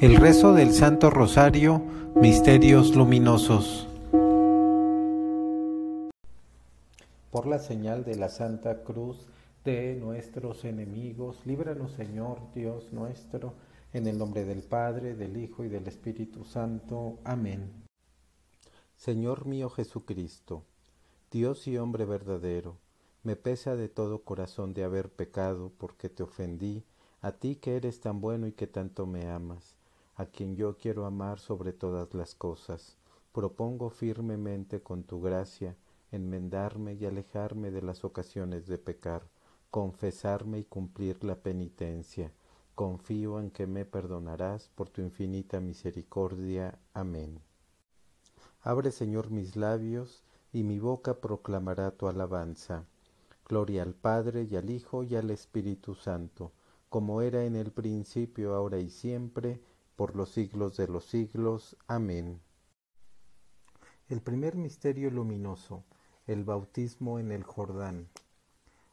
El rezo del Santo Rosario, Misterios Luminosos. Por la señal de la Santa Cruz de nuestros enemigos, líbranos Señor Dios nuestro, en el nombre del Padre, del Hijo y del Espíritu Santo. Amén. Señor mío Jesucristo, Dios y hombre verdadero, me pesa de todo corazón de haber pecado porque te ofendí, a ti que eres tan bueno y que tanto me amas a quien yo quiero amar sobre todas las cosas. Propongo firmemente con tu gracia enmendarme y alejarme de las ocasiones de pecar, confesarme y cumplir la penitencia. Confío en que me perdonarás por tu infinita misericordia. Amén. Abre, Señor, mis labios, y mi boca proclamará tu alabanza. Gloria al Padre y al Hijo y al Espíritu Santo, como era en el principio, ahora y siempre, por los siglos de los siglos. Amén. El primer misterio luminoso, el bautismo en el Jordán.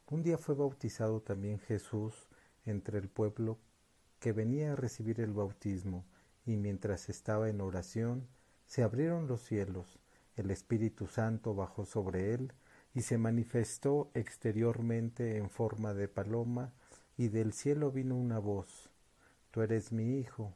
Un día fue bautizado también Jesús entre el pueblo que venía a recibir el bautismo, y mientras estaba en oración, se abrieron los cielos, el Espíritu Santo bajó sobre él, y se manifestó exteriormente en forma de paloma, y del cielo vino una voz, Tú eres mi Hijo,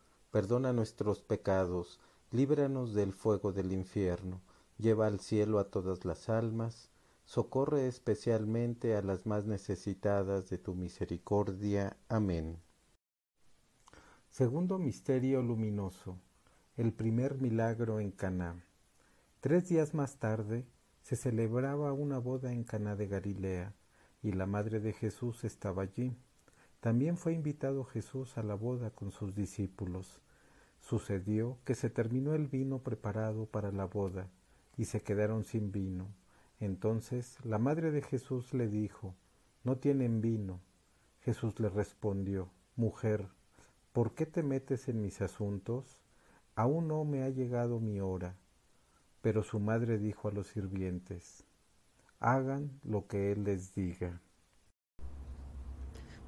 perdona nuestros pecados, líbranos del fuego del infierno, lleva al cielo a todas las almas, socorre especialmente a las más necesitadas de tu misericordia. Amén. Segundo misterio luminoso. El primer milagro en Caná. Tres días más tarde se celebraba una boda en Caná de Galilea y la madre de Jesús estaba allí. También fue invitado Jesús a la boda con sus discípulos. Sucedió que se terminó el vino preparado para la boda, y se quedaron sin vino. Entonces la madre de Jesús le dijo, No tienen vino. Jesús le respondió, Mujer, ¿por qué te metes en mis asuntos? Aún no me ha llegado mi hora. Pero su madre dijo a los sirvientes, Hagan lo que él les diga.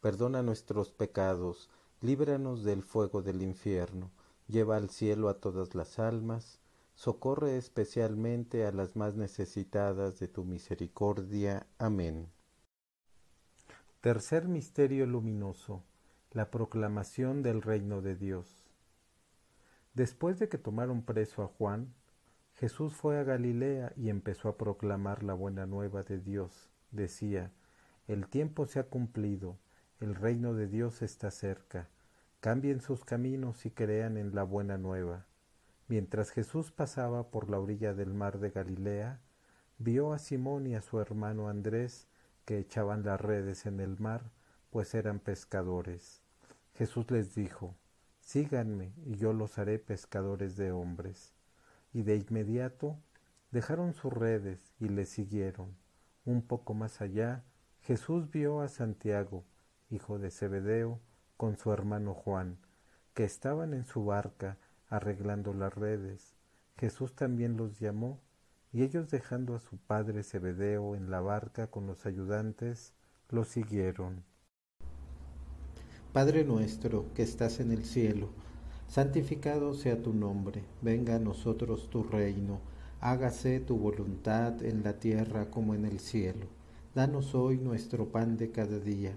perdona nuestros pecados, líbranos del fuego del infierno, lleva al cielo a todas las almas, socorre especialmente a las más necesitadas de tu misericordia. Amén. Tercer Misterio Luminoso. La Proclamación del Reino de Dios. Después de que tomaron preso a Juan, Jesús fue a Galilea y empezó a proclamar la buena nueva de Dios. Decía, El tiempo se ha cumplido el reino de Dios está cerca. Cambien sus caminos y crean en la buena nueva. Mientras Jesús pasaba por la orilla del mar de Galilea, vio a Simón y a su hermano Andrés que echaban las redes en el mar, pues eran pescadores. Jesús les dijo, Síganme y yo los haré pescadores de hombres. Y de inmediato dejaron sus redes y le siguieron. Un poco más allá, Jesús vio a Santiago, hijo de Zebedeo, con su hermano Juan, que estaban en su barca arreglando las redes. Jesús también los llamó, y ellos dejando a su padre Zebedeo en la barca con los ayudantes, lo siguieron. Padre nuestro que estás en el cielo, santificado sea tu nombre, venga a nosotros tu reino, hágase tu voluntad en la tierra como en el cielo. Danos hoy nuestro pan de cada día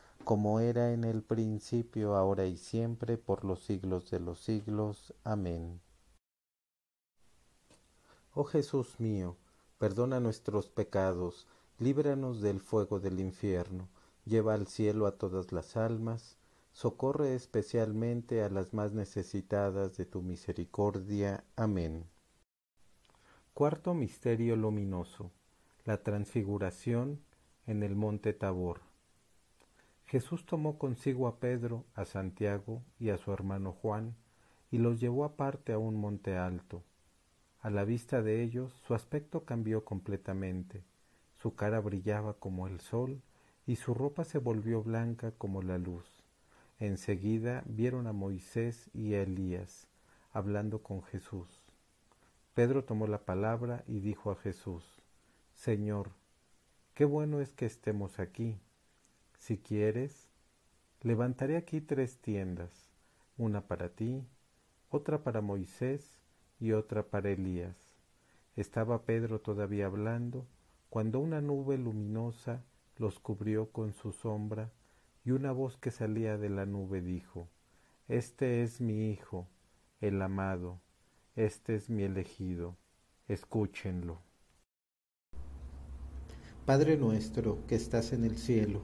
como era en el principio, ahora y siempre, por los siglos de los siglos. Amén. Oh Jesús mío, perdona nuestros pecados, líbranos del fuego del infierno, lleva al cielo a todas las almas, socorre especialmente a las más necesitadas de tu misericordia. Amén. Cuarto Misterio Luminoso. La Transfiguración en el Monte Tabor. Jesús tomó consigo a Pedro, a Santiago y a su hermano Juan, y los llevó aparte a un monte alto. A la vista de ellos su aspecto cambió completamente, su cara brillaba como el sol, y su ropa se volvió blanca como la luz. Enseguida vieron a Moisés y a Elías, hablando con Jesús. Pedro tomó la palabra y dijo a Jesús, Señor, qué bueno es que estemos aquí. Si quieres, levantaré aquí tres tiendas, una para ti, otra para Moisés y otra para Elías. Estaba Pedro todavía hablando, cuando una nube luminosa los cubrió con su sombra, y una voz que salía de la nube dijo, Este es mi Hijo, el amado, este es mi elegido, escúchenlo. Padre nuestro que estás en el cielo,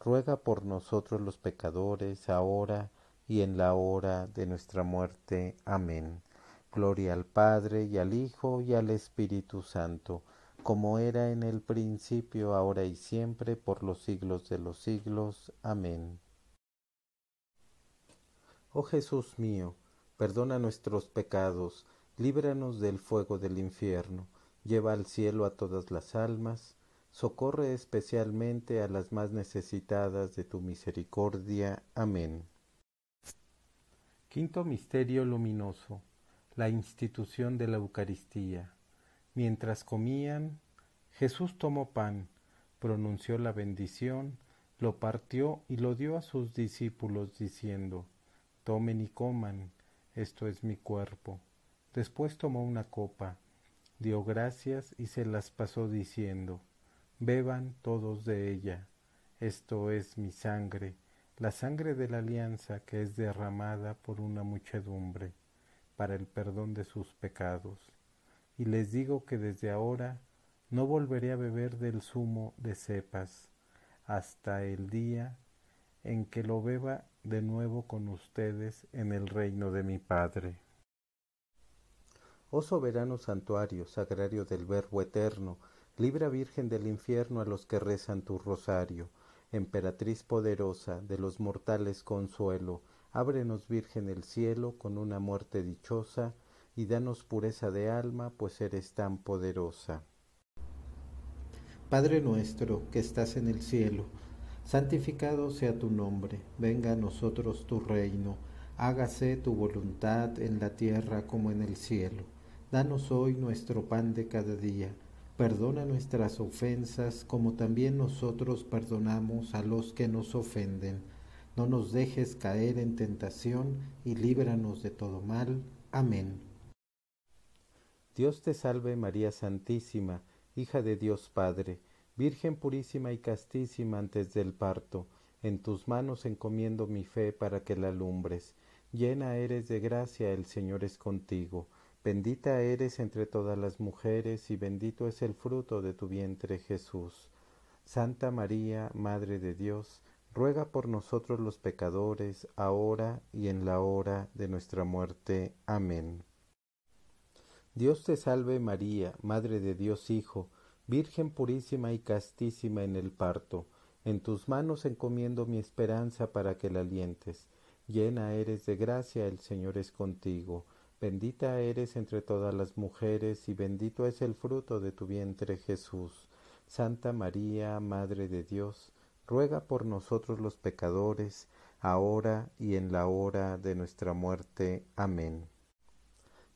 ruega por nosotros los pecadores, ahora y en la hora de nuestra muerte. Amén. Gloria al Padre y al Hijo y al Espíritu Santo, como era en el principio, ahora y siempre, por los siglos de los siglos. Amén. Oh Jesús mío, perdona nuestros pecados, líbranos del fuego del infierno, lleva al cielo a todas las almas, Socorre especialmente a las más necesitadas de tu misericordia. Amén. Quinto Misterio Luminoso. La institución de la Eucaristía. Mientras comían, Jesús tomó pan, pronunció la bendición, lo partió y lo dio a sus discípulos, diciendo, Tomen y coman, esto es mi cuerpo. Después tomó una copa, dio gracias y se las pasó diciendo, beban todos de ella. Esto es mi sangre, la sangre de la alianza que es derramada por una muchedumbre para el perdón de sus pecados. Y les digo que desde ahora no volveré a beber del zumo de cepas hasta el día en que lo beba de nuevo con ustedes en el reino de mi Padre. Oh soberano santuario, sagrario del Verbo Eterno, Libra Virgen del infierno a los que rezan tu rosario. Emperatriz poderosa, de los mortales consuelo, ábrenos Virgen el cielo con una muerte dichosa, y danos pureza de alma, pues eres tan poderosa. Padre nuestro que estás en el cielo, santificado sea tu nombre, venga a nosotros tu reino, hágase tu voluntad en la tierra como en el cielo. Danos hoy nuestro pan de cada día Perdona nuestras ofensas como también nosotros perdonamos a los que nos ofenden. No nos dejes caer en tentación y líbranos de todo mal. Amén. Dios te salve María Santísima, hija de Dios Padre, Virgen purísima y castísima antes del parto. En tus manos encomiendo mi fe para que la alumbres. Llena eres de gracia, el Señor es contigo. Bendita eres entre todas las mujeres y bendito es el fruto de tu vientre Jesús. Santa María, Madre de Dios, ruega por nosotros los pecadores, ahora y en la hora de nuestra muerte. Amén. Dios te salve María, Madre de Dios Hijo, Virgen purísima y castísima en el parto. En tus manos encomiendo mi esperanza para que la alientes. Llena eres de gracia, el Señor es contigo Bendita eres entre todas las mujeres y bendito es el fruto de tu vientre Jesús. Santa María, Madre de Dios, ruega por nosotros los pecadores, ahora y en la hora de nuestra muerte. Amén.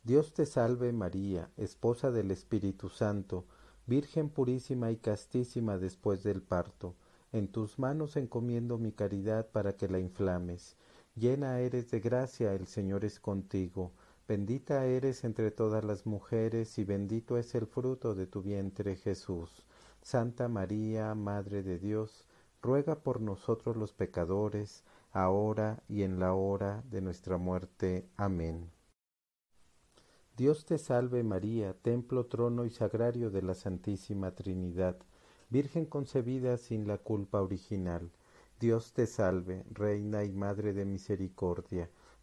Dios te salve María, esposa del Espíritu Santo, Virgen purísima y castísima después del parto. En tus manos encomiendo mi caridad para que la inflames. Llena eres de gracia, el Señor es contigo Bendita eres entre todas las mujeres y bendito es el fruto de tu vientre Jesús. Santa María, Madre de Dios, ruega por nosotros los pecadores, ahora y en la hora de nuestra muerte. Amén. Dios te salve María, templo, trono y sagrario de la Santísima Trinidad, Virgen concebida sin la culpa original. Dios te salve, Reina y Madre de Misericordia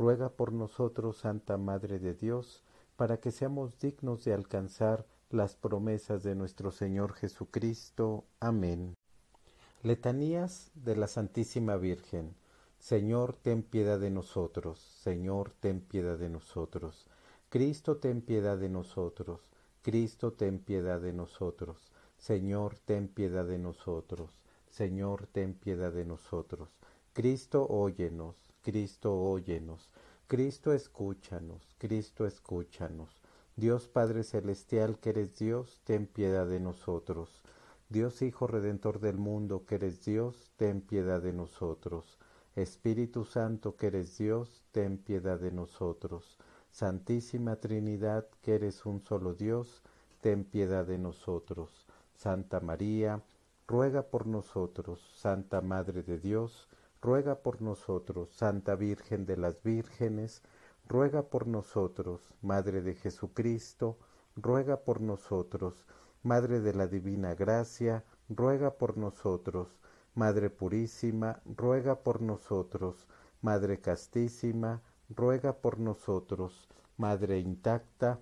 ruega por nosotros, Santa Madre de Dios, para que seamos dignos de alcanzar las promesas de nuestro Señor Jesucristo. Amén. Letanías de la Santísima Virgen. Señor, ten piedad de nosotros. Señor, ten piedad de nosotros. Cristo, ten piedad de nosotros. Cristo, ten piedad de nosotros. Señor, ten piedad de nosotros. Señor, ten piedad de nosotros. Cristo, óyenos. Cristo óyenos, Cristo escúchanos, Cristo escúchanos. Dios Padre Celestial que eres Dios, ten piedad de nosotros. Dios Hijo Redentor del mundo que eres Dios, ten piedad de nosotros. Espíritu Santo que eres Dios, ten piedad de nosotros. Santísima Trinidad que eres un solo Dios, ten piedad de nosotros. Santa María, ruega por nosotros. Santa Madre de Dios, ruega por nosotros, Santa Virgen de las Vírgenes, ruega por nosotros, Madre de Jesucristo, ruega por nosotros, Madre de la Divina Gracia, ruega por nosotros, Madre Purísima, ruega por nosotros, Madre Castísima, ruega por nosotros, Madre Intacta,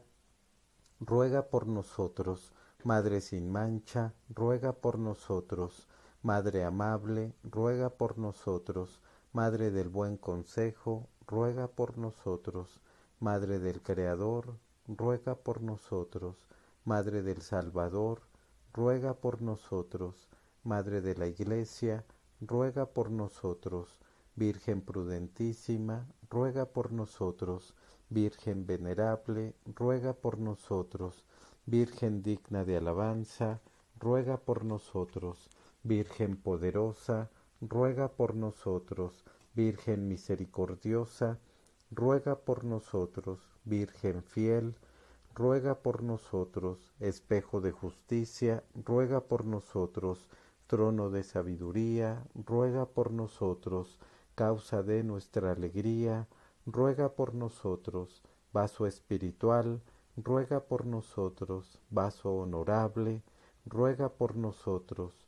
ruega por nosotros, Madre sin mancha, ruega por nosotros, Madre amable, ruega por nosotros. Madre del buen consejo, ruega por nosotros. Madre del Creador, ruega por nosotros. Madre del Salvador, ruega por nosotros. Madre de la Iglesia, ruega por nosotros. Virgen prudentísima, ruega por nosotros. Virgen venerable, ruega por nosotros. Virgen digna de alabanza, ruega por nosotros. Virgen poderosa, ruega por nosotros. Virgen misericordiosa, ruega por nosotros. Virgen fiel, ruega por nosotros. Espejo de justicia, ruega por nosotros. Trono de sabiduría, ruega por nosotros. Causa de nuestra alegría, ruega por nosotros. Vaso espiritual, ruega por nosotros. Vaso honorable, ruega por nosotros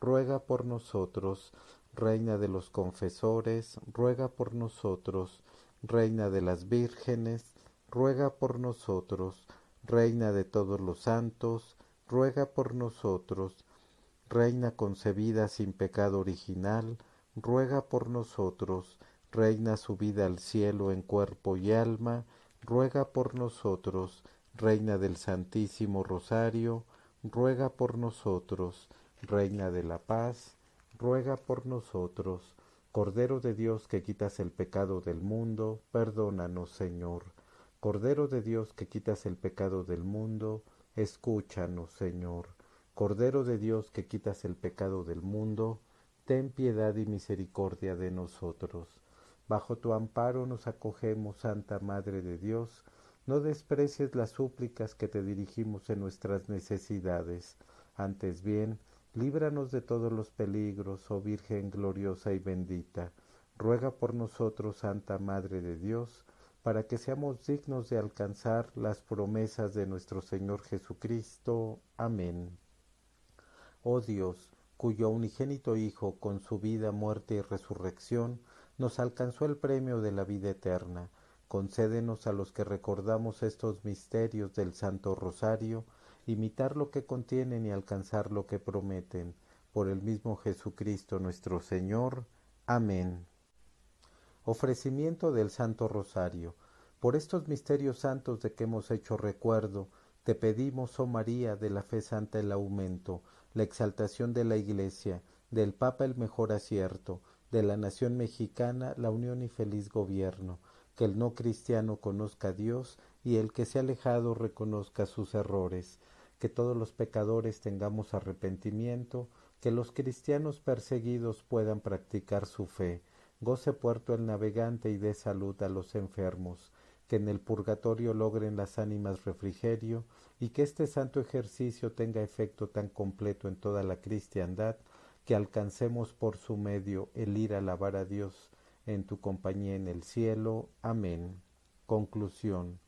ruega por nosotros. Reina de los confesores, ruega por nosotros. Reina de las vírgenes, ruega por nosotros. Reina de todos los santos, ruega por nosotros. Reina concebida sin pecado original, ruega por nosotros. Reina subida al cielo en cuerpo y alma, ruega por nosotros. Reina del Santísimo Rosario, ruega por nosotros. Reina de la paz, ruega por nosotros. Cordero de Dios que quitas el pecado del mundo, perdónanos, Señor. Cordero de Dios que quitas el pecado del mundo, escúchanos, Señor. Cordero de Dios que quitas el pecado del mundo, ten piedad y misericordia de nosotros. Bajo tu amparo nos acogemos, Santa Madre de Dios. No desprecies las súplicas que te dirigimos en nuestras necesidades. Antes bien, Líbranos de todos los peligros, oh Virgen gloriosa y bendita. Ruega por nosotros, Santa Madre de Dios, para que seamos dignos de alcanzar las promesas de nuestro Señor Jesucristo. Amén. Oh Dios, cuyo unigénito Hijo, con su vida, muerte y resurrección, nos alcanzó el premio de la vida eterna, concédenos a los que recordamos estos misterios del Santo Rosario, imitar lo que contienen y alcanzar lo que prometen. Por el mismo Jesucristo nuestro Señor. Amén. Ofrecimiento del Santo Rosario. Por estos misterios santos de que hemos hecho recuerdo, te pedimos, oh María, de la fe santa el aumento, la exaltación de la Iglesia, del Papa el mejor acierto, de la nación mexicana la unión y feliz gobierno, que el no cristiano conozca a Dios y el que se ha alejado reconozca sus errores que todos los pecadores tengamos arrepentimiento, que los cristianos perseguidos puedan practicar su fe, goce puerto el navegante y dé salud a los enfermos, que en el purgatorio logren las ánimas refrigerio, y que este santo ejercicio tenga efecto tan completo en toda la cristiandad, que alcancemos por su medio el ir a alabar a Dios en tu compañía en el cielo. Amén. Conclusión.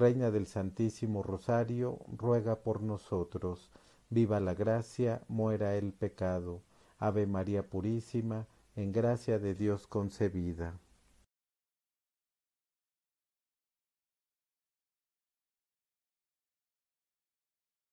Reina del Santísimo Rosario, ruega por nosotros. Viva la gracia, muera el pecado. Ave María Purísima, en gracia de Dios concebida.